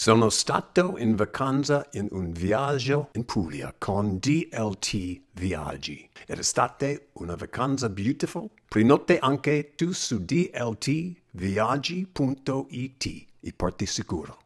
Sono stato in vacanza in un viaggio in Puglia con DLT Viaggi. Ed è stata una vacanza beautiful. Prenotte anche tu su dltviaggi.it e parti sicuro.